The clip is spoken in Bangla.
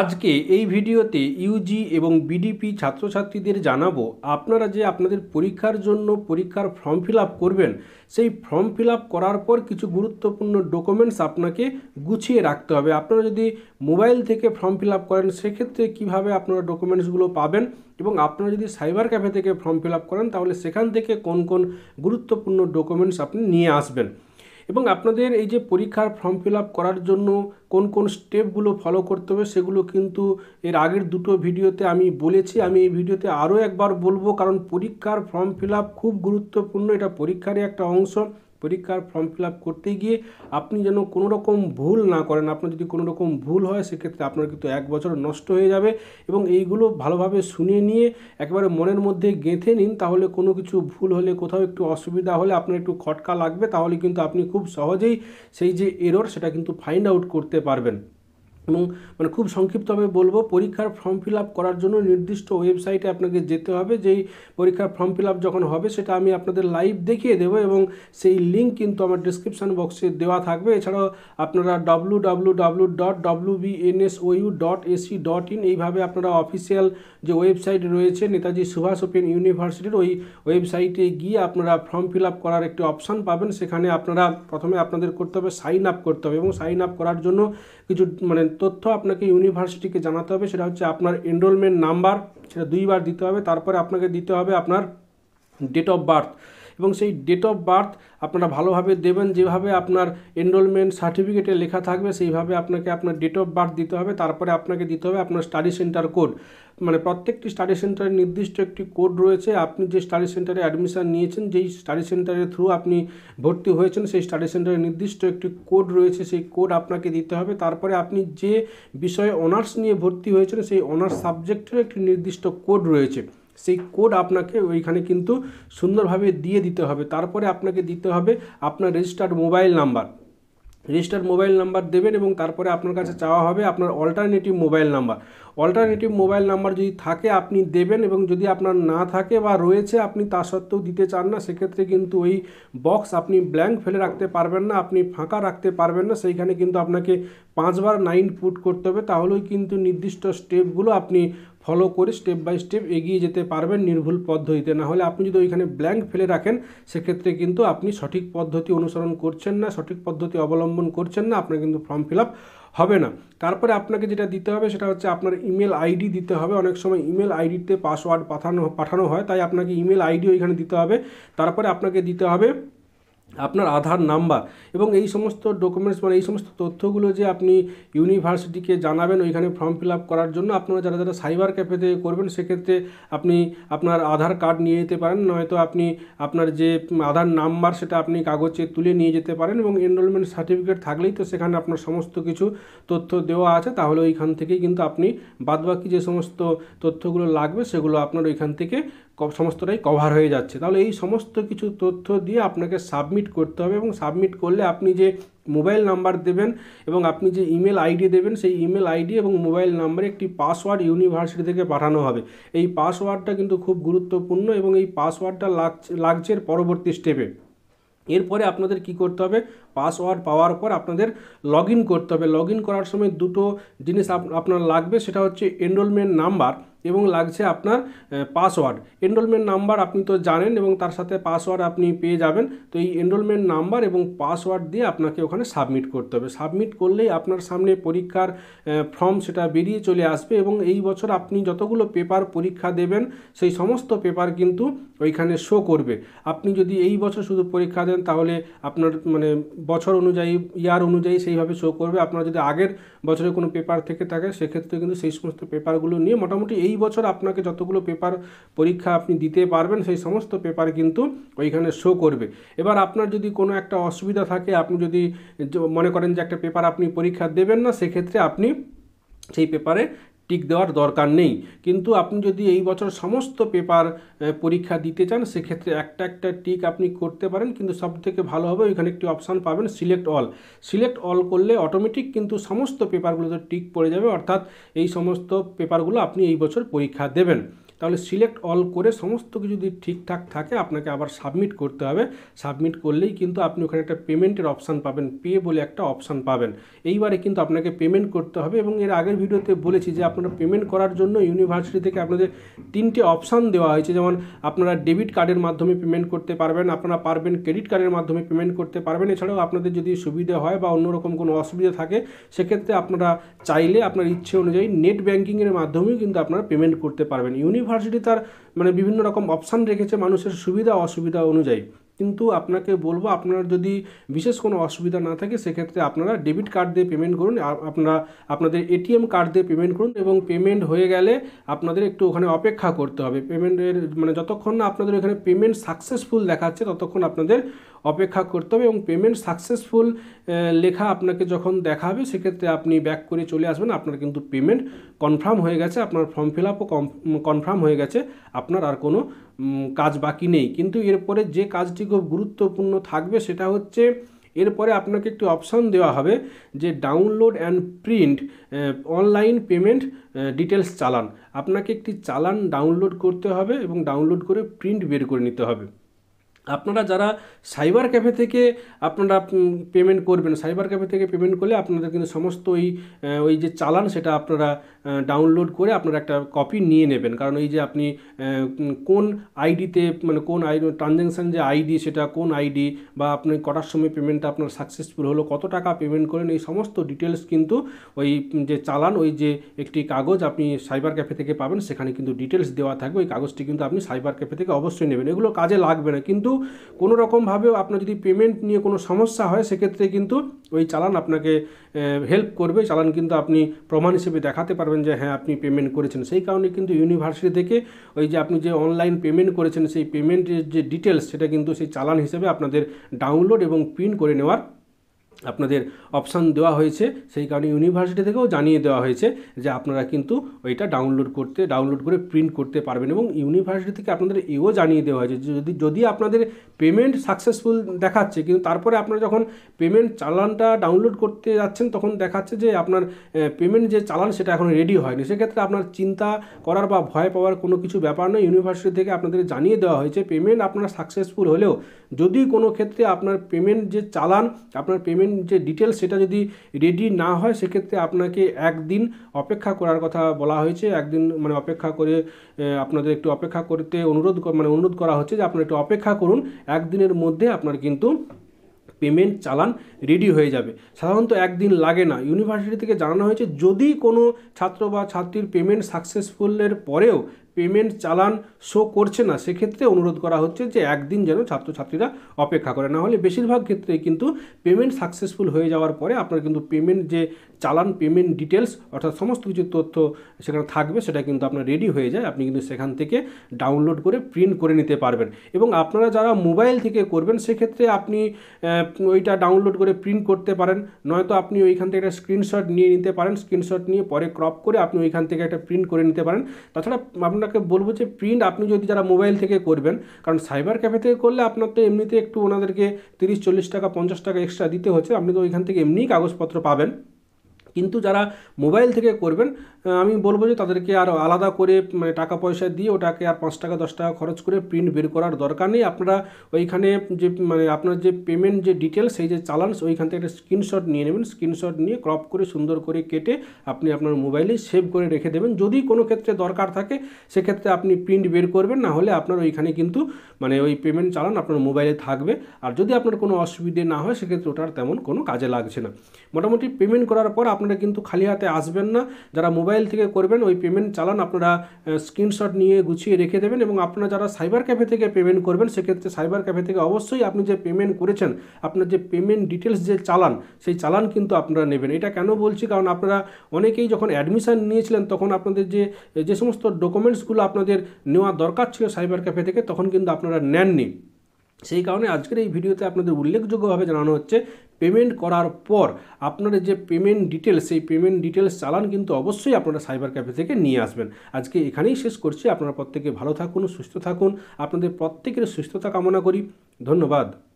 আজকে এই ভিডিওতে ইউজি এবং বিডিপি ছাত্রছাত্রীদের জানাবো আপনারা যে আপনাদের পরীক্ষার জন্য পরীক্ষার ফর্ম ফিল করবেন সেই ফর্ম ফিল করার পর কিছু গুরুত্বপূর্ণ ডকুমেন্টস আপনাকে গুছিয়ে রাখতে হবে আপনারা যদি মোবাইল থেকে ফর্ম ফিল করেন সেক্ষেত্রে কিভাবে আপনারা ডকুমেন্টসগুলো পাবেন এবং আপনারা যদি সাইবার ক্যাফে থেকে ফর্ম ফিল করেন তাহলে সেখান থেকে কোন কোন গুরুত্বপূর্ণ ডকুমেন্টস আপনি নিয়ে আসবেন এবং আপনাদের এই যে পরীক্ষার ফর্ম ফিল করার জন্য কোন কোন স্টেপগুলো ফলো করতে হবে সেগুলো কিন্তু এর আগের দুটো ভিডিওতে আমি বলেছি আমি এই ভিডিওতে আরও একবার বলবো কারণ পরীক্ষার ফর্ম ফিল খুব গুরুত্বপূর্ণ এটা পরীক্ষারই একটা অংশ পরীক্ষার ফর্ম ফিল করতে গিয়ে আপনি যেন কোনো রকম ভুল না করেন আপনার যদি কোনো রকম ভুল হয় সেক্ষেত্রে আপনার কিন্তু এক বছর নষ্ট হয়ে যাবে এবং এইগুলো ভালোভাবে শুনে নিয়ে একেবারে মনের মধ্যে গেঁথে নিন তাহলে কোনো কিছু ভুল হলে কোথাও একটু অসুবিধা হলে আপনার একটু খটকা লাগবে তাহলে কিন্তু আপনি খুব সহজেই সেই যে এরর সেটা কিন্তু ফাইন্ড আউট করতে পারবেন এবং মানে খুব সংক্ষিপ্তভাবে বলবো পরীক্ষার ফর্ম ফিল আপ করার জন্য নির্দিষ্ট ওয়েবসাইটে আপনাকে যেতে হবে যেই পরীক্ষার ফর্ম ফিল আপ যখন হবে সেটা আমি আপনাদের লাইভ দেখিয়ে দেবো এবং সেই লিঙ্ক কিন্তু আমার ডিসক্রিপশান বক্সে দেওয়া থাকবে এছাড়াও আপনারা W W W dot W BNSOU dot AC dot in এইভাবে আপনারা অফিসিয়াল যে ওয়েবসাইট রয়েছে নেতাজি সুভাষ ওপেন ইউনিভার্সিটির ওই ওয়েবসাইটে গিয়ে আপনারা ফর্ম ফিল আপ করার একটি অপশান পাবেন সেখানে আপনারা প্রথমে আপনাদের করতে হবে সাইন আপ করতে হবে এবং সাইন আপ করার জন্য কিছু মানে তথ্য আপনাকে ইউনিভার্সিটিকে জানাতে হবে সেটা হচ্ছে আপনার এনরোলমেন্ট নাম্বার সেটা দুইবার দিতে হবে তারপরে আপনাকে দিতে হবে আপনার ডেট অফ বার্থ এবং সেই ডেট অফ বার্থ আপনারা ভালোভাবে দেবেন যেভাবে আপনার এনরোলমেন্ট সার্টিফিকেটে লেখা থাকবে সেইভাবে আপনাকে আপনার ডেট অফ বার্থ দিতে হবে তারপরে আপনাকে দিতে হবে আপনার স্টাডি সেন্টার কোড মানে প্রত্যেকটি স্টাডি সেন্টারের নির্দিষ্ট একটি কোড রয়েছে আপনি যে স্টাডি সেন্টারে অ্যাডমিশান নিয়েছেন যেই স্টাডি সেন্টারের থ্রু আপনি ভর্তি হয়েছেন সেই স্টাডি সেন্টারের নির্দিষ্ট একটি কোড রয়েছে সেই কোড আপনাকে দিতে হবে তারপরে আপনি যে বিষয়ে অনার্স নিয়ে ভর্তি হয়েছেন সেই অনার্স সাবজেক্টের একটি নির্দিষ্ট কোড রয়েছে সেই কোড আপনাকে ওইখানে কিন্তু সুন্দরভাবে দিয়ে দিতে হবে তারপরে আপনাকে দিতে হবে আপনার registered mobile number register mobile number দেবেন এবং তারপরে আপনার কাছে চাওয়া হবে আপনার alternative mobile number alternative mobile number যদি থাকে আপনি দেবেন এবং যদি আপনার না থাকে বা রয়েছে আপনি তা সত্ত্বেও দিতে চান না সেক্ষেত্রে কিন্তু ওই বক্স আপনি ব্ল্যাঙ্ক ফেলে রাখতে পারবেন না আপনি ফাঁকা রাখতে পারবেন না সেইখানে কিন্তু আপনাকে পাঁচবার নাইন পুট করতে হবে তাহলেই কিন্তু নির্দিষ্ট স্টেপগুলো আপনি ফলো করে স্টেপ বাই স্টেপ এগিয়ে যেতে পারবেন নির্ভুল পদ্ধতিতে না হলে আপনি যদি ওইখানে ব্ল্যাঙ্ক ফেলে রাখেন সেক্ষেত্রে কিন্তু আপনি সঠিক পদ্ধতি অনুসরণ করছেন না সঠিক পদ্ধতি অবলম্বন করছেন না আপনার কিন্তু ফর্ম ফিল আপ হবে না তারপরে আপনাকে যেটা দিতে হবে সেটা হচ্ছে আপনার ইমেল আইডি দিতে হবে অনেক সময় ইমেল আইডিতে পাসওয়ার্ড পাঠানো পাঠানো হয় তাই আপনাকে ইমেল আইডি ওইখানে দিতে হবে তারপরে আপনাকে দিতে হবে আপনার আধার নাম্বার এবং এই সমস্ত ডকুমেন্টস মানে এই সমস্ত তথ্যগুলো যে আপনি ইউনিভার্সিটিকে জানাবেন ওইখানে ফর্ম ফিল আপ করার জন্য আপনারা যারা যারা সাইবার ক্যাফেতে করবেন সেক্ষেত্রে আপনি আপনার আধার কার্ড নিয়ে যেতে পারেন নয়তো আপনি আপনার যে আধার নাম্বার সেটা আপনি কাগজে তুলে নিয়ে যেতে পারেন এবং এনরোলমেন্ট সার্টিফিকেট থাকলেই তো সেখানে আপনার সমস্ত কিছু তথ্য দেওয়া আছে তাহলে ওইখান থেকেই কিন্তু আপনি বাদবাকি যে সমস্ত তথ্যগুলো লাগবে সেগুলো আপনার ওইখান থেকে সমস্তটাই কভার হয়ে যাচ্ছে তাহলে এই সমস্ত কিছু তথ্য দিয়ে আপনাকে সাবমিট সাবমিট করতে হবে এবং সাবমিট করলে আপনি যে মোবাইল নাম্বার দেবেন এবং আপনি যে ইমেল আইডি দেবেন সেই ইমেল আইডি এবং মোবাইল নাম্বারে একটি পাসওয়ার্ড ইউনিভার্সিটি থেকে পাঠানো হবে এই পাসওয়ার্ডটা কিন্তু খুব গুরুত্বপূর্ণ এবং এই পাসওয়ার্ডটা লাগছে লাগছে পরবর্তী স্টেপে এরপরে আপনাদের কি করতে হবে পাসওয়ার্ড পাওয়ার পর আপনাদের লগ করতে হবে লগ করার সময় দুটো জিনিস আপনার লাগবে সেটা হচ্ছে এনরোলমেন্ট নাম্বার এবং লাগছে আপনার পাসওয়ার্ড এনরোলমেন্ট নাম্বার আপনি তো জানেন এবং তার সাথে পাসওয়ার্ড আপনি পেয়ে যাবেন তো এই এনরোলমেন্ট নাম্বার এবং পাসওয়ার্ড দিয়ে আপনাকে ওখানে সাবমিট করতে হবে সাবমিট করলেই আপনার সামনে পরীক্ষার ফর্ম সেটা বেরিয়ে চলে আসবে এবং এই বছর আপনি যতগুলো পেপার পরীক্ষা দেবেন সেই সমস্ত পেপার কিন্তু ওইখানে শো করবে আপনি যদি এই বছর শুধু পরীক্ষা দেন তাহলে আপনার মানে বছর অনুযায়ী ইয়ার অনুযায়ী সেইভাবে শো করবে আপনার যদি আগের বছরে কোনো পেপার থেকে থাকে সেক্ষেত্রে কিন্তু সেই সমস্ত পেপারগুলো নিয়ে মোটামুটি এই বছর আপনাকে যতগুলো পেপার পরীক্ষা আপনি দিতে পারবেন সেই সমস্ত পেপার কিন্তু ওইখানে শো করবে এবার আপনার যদি কোনো একটা অসুবিধা থাকে আপনি যদি মনে করেন যে একটা পেপার আপনি পরীক্ষা দেবেন না সেক্ষেত্রে আপনি সেই পেপারে টিক দেওয়ার দরকার নেই কিন্তু আপনি যদি এই বছর সমস্ত পেপার পরীক্ষা দিতে চান সেক্ষেত্রে একটা একটা টিক আপনি করতে পারেন কিন্তু সবথেকে ভালো হবে ওইখানে একটি অপশান পাবেন সিলেক্ট অল সিলেক্ট অল করলে অটোমেটিক কিন্তু সমস্ত পেপারগুলোতে টিক পড়ে যাবে অর্থাৎ এই সমস্ত পেপারগুলো আপনি এই বছর পরীক্ষা দেবেন তাহলে সিলেক্ট অল করে সমস্ত কিছু যদি ঠিকঠাক থাকে আপনাকে আবার সাবমিট করতে হবে সাবমিট করলেই কিন্তু আপনি ওখানে একটা পেমেন্টের অপশান পাবেন পে বলে একটা অপশান পাবেন এইবারে কিন্তু আপনাকে পেমেন্ট করতে হবে এবং এর আগের ভিডিওতে বলেছি যে আপনারা পেমেন্ট করার জন্য ইউনিভার্সিটি থেকে আপনাদের তিনটে অপশান দেওয়া হয়েছে যেমন আপনারা ডেবিট কার্ডের মাধ্যমে পেমেন্ট করতে পারবেন আপনারা পারবেন ক্রেডিট কার্ডের মাধ্যমে পেমেন্ট করতে পারবেন এছাড়াও আপনাদের যদি সুবিধা হয় বা অন্যরকম কোনো অসুবিধা থাকে সেক্ষেত্রে আপনারা চাইলে আপনার ইচ্ছে অনুযায়ী নেট ব্যাঙ্কিংয়ের মাধ্যমেও কিন্তু আপনারা পেমেন্ট করতে পারবেন ইউনি ইউনিভার্সিটি তার মানে বিভিন্ন রকম অপশান রেখেছে মানুষের সুবিধা অসুবিধা অনুযায়ী কিন্তু আপনাকে বলবো আপনার যদি বিশেষ কোনো অসুবিধা না থাকে সেক্ষেত্রে আপনারা ডেবিট কার্ড দিয়ে পেমেন্ট করুন আপনারা আপনাদের এটিএম কার্ড দিয়ে পেমেন্ট করুন এবং পেমেন্ট হয়ে গেলে আপনাদের একটু ওখানে অপেক্ষা করতে হবে পেমেন্টের মানে যতক্ষণ না আপনাদের এখানে পেমেন্ট সাকসেসফুল দেখাচ্ছে ততক্ষণ আপনাদের অপেক্ষা করতে হবে এবং পেমেন্ট সাকসেসফুল লেখা আপনাকে যখন দেখাবে সেক্ষেত্রে আপনি ব্যাক করে চলে আসবেন আপনার কিন্তু পেমেন্ট কনফার্ম হয়ে গেছে আপনার ফর্ম ফিল আপও কনফার্ম হয়ে গেছে আপনার আর কোনো কাজ বাকি নেই কিন্তু এরপরে যে কাজটি খুব গুরুত্বপূর্ণ থাকবে সেটা হচ্ছে এরপরে আপনাকে একটি অপশান দেওয়া হবে যে download and print online payment details challan আপনাকে একটি চালান ডাউনলোড করতে হবে এবং ডাউনলোড করে প্রিন্ট বের করে নিতে হবে আপনারা যারা সাইবার ক্যাফে থেকে আপনারা পেমেন্ট করবেন সাইবার ক্যাফে থেকে পেমেন্ট করলে আপনাদের কিন্তু সমস্ত ওই ওই যে চালান সেটা আপনারা ডাউনলোড করে আপনারা একটা কপি নিয়ে নেবেন কারণ এই যে আপনি কোন আইডিতে মানে কোন আইডি ট্রানজ্যাকশান যে আইডি সেটা কোন আইডি বা আপনি কটার সময় পেমেন্টটা আপনার সাকসেসফুল হলো কত টাকা পেমেন্ট করেন এই সমস্ত ডিটেলস কিন্তু ওই যে চালান ওই যে একটি কাগজ আপনি সাইবার ক্যাফে থেকে পাবেন সেখানে কিন্তু ডিটেলস দেওয়া থাকবে ওই কাগজটি কিন্তু আপনি সাইবার ক্যাফে থেকে অবশ্যই নেবেন এগুলো কাজে লাগবে না কিন্তু কোনো রকমভাবেও আপনার যদি পেমেন্ট নিয়ে কোনো সমস্যা হয় সেক্ষেত্রে কিন্তু ওই চালান আপনাকে হেল্প করবে চালান কিন্তু আপনি প্রমাণ হিসেবে দেখাতে পারবেন যে হ্যাঁ আপনি পেমেন্ট করেছেন সেই কারণে কিন্তু ইউনিভার্সিটি থেকে ওই যে আপনি যে অনলাইন পেমেন্ট করেছেন সেই পেমেন্টের যে ডিটেলস সেটা কিন্তু সেই চালান হিসেবে আপনাদের ডাউনলোড এবং প্রিন্ট করে নেওয়ার আপনাদের অপশান দেওয়া হয়েছে সেই কারণে ইউনিভার্সিটি থেকেও জানিয়ে দেওয়া হয়েছে যে আপনারা কিন্তু ওইটা ডাউনলোড করতে ডাউনলোড করে প্রিন্ট করতে পারবেন এবং ইউনিভার্সিটি থেকে আপনাদের এও জানিয়ে দেওয়া হয়েছে যদি যদি আপনাদের পেমেন্ট সাকসেসফুল দেখাচ্ছে কিন্তু তারপরে আপনারা যখন পেমেন্ট চালানটা ডাউনলোড করতে যাচ্ছেন তখন দেখাচ্ছে যে আপনার পেমেন্ট যে চালান সেটা এখন রেডি হয়নি সেক্ষেত্রে আপনার চিন্তা করার বা ভয় পাওয়ার কোনো কিছু ব্যাপার নয় ইউনিভার্সিটি থেকে আপনাদের জানিয়ে দেওয়া হয়েছে পেমেন্ট আপনার সাকসেসফুল হলেও যদি কোনো ক্ষেত্রে আপনার পেমেন্ট যে চালান আপনার পেমেন্ট জানেন যে ডিটেলস সেটা যদি রেডি না হয় সেক্ষেত্রে আপনাকে একদিন অপেক্ষা করার কথা বলা হয়েছে একদিন মানে অপেক্ষা করে আপনাদের একটু অপেক্ষা করতে অনুরোধ মানে অনুরোধ করা হচ্ছে যে আপনার একটু অপেক্ষা করুন একদিনের মধ্যে আপনার কিন্তু পেমেন্ট চালান রেডি হয়ে যাবে সাধারণত একদিন লাগে না ইউনিভার্সিটি থেকে জানানো হয়েছে যদি কোনো ছাত্র বা ছাত্রীর পেমেন্ট সাকসেসফুলের পরেও পেমেন্ট চালান শো করছে না সেক্ষেত্রে অনুরোধ করা হচ্ছে যে একদিন যেন ছাত্রছাত্রীরা অপেক্ষা করে না হলে বেশিরভাগ ক্ষেত্রে কিন্তু পেমেন্ট সাকসেসফুল হয়ে যাওয়ার পরে আপনার কিন্তু পেমেন্ট যে চালান পেমেন্ট ডিটেলস অর্থাৎ সমস্ত কিছু তথ্য সেখানে থাকবে সেটা কিন্তু আপনার রেডি হয়ে যায় আপনি কিন্তু সেখান থেকে ডাউনলোড করে প্রিন্ট করে নিতে পারবেন এবং আপনারা যারা মোবাইল থেকে করবেন সেক্ষেত্রে আপনি ওইটা ডাউনলোড করে প্রিন্ট করতে পারেন নয়তো আপনি ওইখান থেকে একটা স্ক্রিনশট নিয়ে নিতে পারেন স্ক্রিনশট নিয়ে পরে ক্রপ করে আপনি ওইখান থেকে একটা প্রিন্ট করে নিতে পারেন তাছাড়া আপনার আপনাকে বলবো যে প্রিন্ট আপনি যদি যারা মোবাইল থেকে করবেন কারণ সাইবার ক্যাফে থেকে করলে আপনার তো এমনিতে একটু ওনাদেরকে তিরিশ চল্লিশ টাকা পঞ্চাশ টাকা এক্সট্রা দিতে হচ্ছে আপনি তো ওইখান থেকে এমনিই কাগজপত্র পাবেন কিন্তু যারা মোবাইল থেকে করবেন আমি বলবো যে তাদেরকে আর আলাদা করে মানে টাকা পয়সা দিয়ে ওটাকে আর পাঁচ টাকা দশ টাকা খরচ করে প্রিন্ট বের করার দরকার নেই আপনারা ওইখানে যে মানে আপনার যে পেমেন্ট যে ডিটেলস সেই যে চালান ওইখান থেকে একটা স্ক্রিনশট নিয়ে নেবেন স্ক্রিনশট নিয়ে ক্রপ করে সুন্দর করে কেটে আপনি আপনার মোবাইলে সেভ করে রেখে দেবেন যদি কোনো ক্ষেত্রে দরকার থাকে সেক্ষেত্রে আপনি প্রিন্ট বের করবেন না হলে আপনার ওইখানে কিন্তু মানে ওই পেমেন্ট চালান আপনার মোবাইলে থাকবে আর যদি আপনার কোনো অসুবিধে না হয় সেক্ষেত্রে ওটার তেমন কোনো কাজে লাগছে না মোটামুটি পেমেন্ট করার পর আপনার আপনারা কিন্তু খালি হাতে আসবেন না যারা মোবাইল থেকে করবেন ওই পেমেন্ট চালান আপনারা স্ক্রিনশট নিয়ে গুছিয়ে রেখে দেবেন এবং আপনারা যারা সাইবার ক্যাফে থেকে পেমেন্ট করবেন সেক্ষেত্রে সাইবার ক্যাফে থেকে অবশ্যই আপনি যে পেমেন্ট করেছেন আপনার যে পেমেন্ট ডিটেলস যে চালান সেই চালান কিন্তু আপনারা নেবেন এটা কেন বলছি কারণ আপনারা অনেকেই যখন অ্যাডমিশান নিয়েছিলেন তখন আপনাদের যে যে সমস্ত ডকুমেন্টসগুলো আপনাদের নেওয়া দরকার ছিল সাইবার ক্যাফে থেকে তখন কিন্তু আপনারা নেননি সেই কারণে আজকের এই ভিডিওতে আপনাদের উল্লেখযোগ্যভাবে জানানো হচ্ছে পেমেন্ট করার পর আপনারা যে পেমেন্ট ডিটেলস সেই পেমেন্ট ডিটেলস চালান কিন্তু অবশ্যই আপনারা সাইবার ক্যাফে থেকে নিয়ে আসবেন আজকে এখানেই শেষ করছি আপনারা প্রত্যেকে ভালো থাকুন সুস্থ থাকুন আপনাদের প্রত্যেকের সুস্থতা কামনা করি ধন্যবাদ